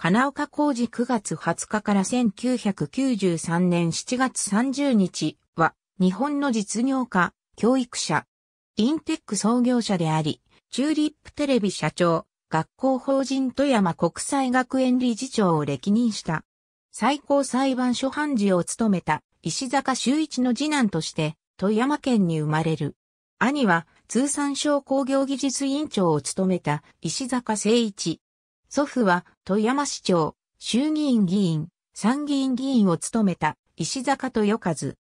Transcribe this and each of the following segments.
金岡工事9月20日から1993年7月30日は、日本の実業家、教育者、インテック創業者であり、チューリップテレビ社長、学校法人富山国際学園理事長を歴任した。最高裁判所判事を務めた石坂修一の次男として富山県に生まれる。兄は通産省工業技術委員長を務めた石坂誠一。祖父は富山市長、衆議院議員、参議院議員を務めた石坂豊和。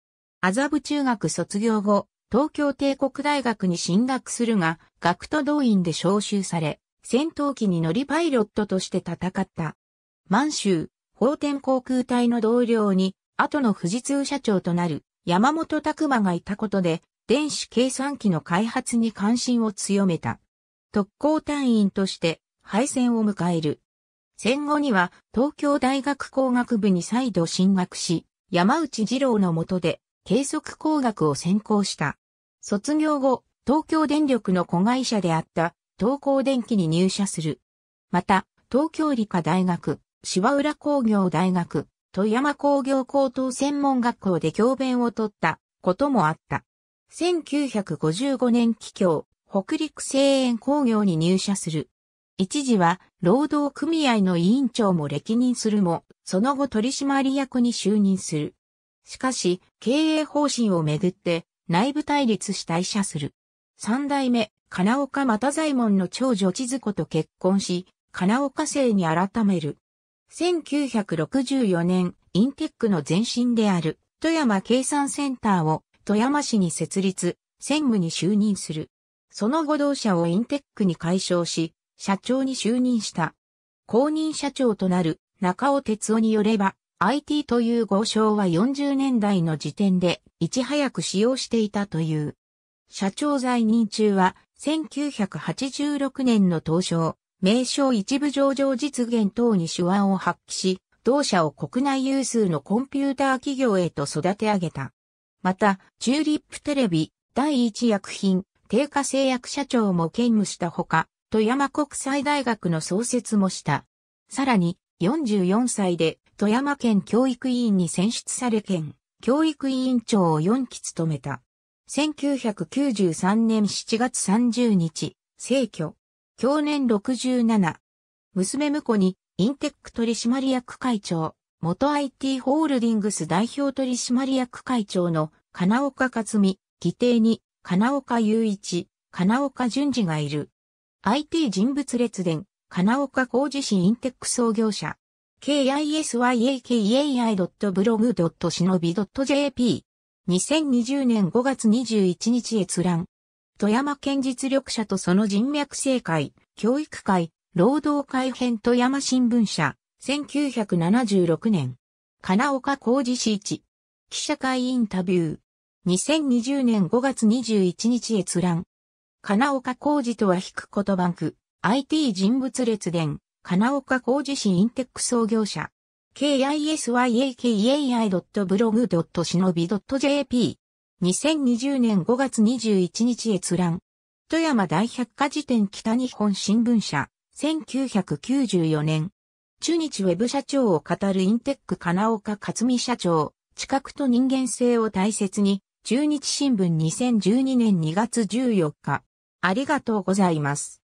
麻布中学卒業後、東京帝国大学に進学するが、学徒動員で召集され、戦闘機に乗りパイロットとして戦った。満州、法天航空隊の同僚に、後の富士通社長となる山本拓馬がいたことで、電子計算機の開発に関心を強めた。特攻隊員として敗戦を迎える。戦後には東京大学工学部に再度進学し、山内二郎の下で計測工学を専攻した。卒業後、東京電力の子会社であった東光電機に入社する。また、東京理科大学、芝浦工業大学、富山工業高等専門学校で教鞭を取ったこともあった。1955年起業、北陸製塩工業に入社する。一時は労働組合の委員長も歴任するも、その後取締役に就任する。しかし、経営方針をめぐって内部対立し退社する。三代目、金岡又左衛門の長女千鶴子と結婚し、金岡姓に改める。1964年、インテックの前身である、富山計算センターを富山市に設立、専務に就任する。その後同社をインテックに解消し、社長に就任した。公認社長となる中尾哲夫によれば、IT という合称は40年代の時点でいち早く使用していたという。社長在任中は1986年の当初、名称一部上場実現等に手腕を発揮し、同社を国内有数のコンピューター企業へと育て上げた。また、チューリップテレビ、第一薬品、低価製薬社長も兼務したほか、富山国際大学の創設もした。さらに、44歳で富山県教育委員に選出され県教育委員長を4期務めた。1993年7月30日、逝去。去年67。娘婿に、インテック取締役会長、元 IT ホールディングス代表取締役会長の金岡克美、議定に金岡雄一、金岡淳二がいる。IT 人物列伝、金岡工事市インテック創業者。kisyaki.blog.shinobi.jp。2020年5月21日閲覧。富山県実力者とその人脈政解。教育会、労働会編富山新聞社。1976年。金岡工事市一。記者会インタビュー。2020年5月21日閲覧。金岡浩二とは引くことバンク、IT 人物列伝、金岡浩二氏インテック創業者、kisyaki.blog.shinobi.jp。2020年5月21日閲覧。富山大百科事典北日本新聞社、1994年。中日ウェブ社長を語るインテック金岡克美社長、知覚と人間性を大切に、中日新聞2012年2月14日。ありがとうございます。